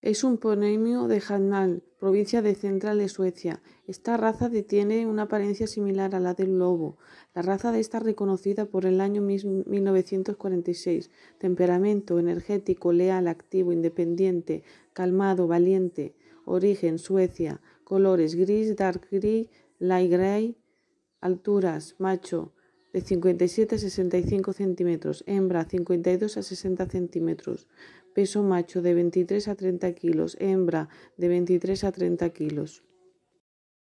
Es un ponemio de Handal, provincia de central de Suecia. Esta raza tiene una apariencia similar a la del lobo. La raza de esta reconocida por el año 1946. Temperamento energético, leal, activo, independiente, calmado, valiente. Origen Suecia. Colores gris, dark gris, light gray. Alturas macho de 57 a 65 centímetros, hembra 52 a 60 centímetros, peso macho de 23 a 30 kilos, hembra de 23 a 30 kilos.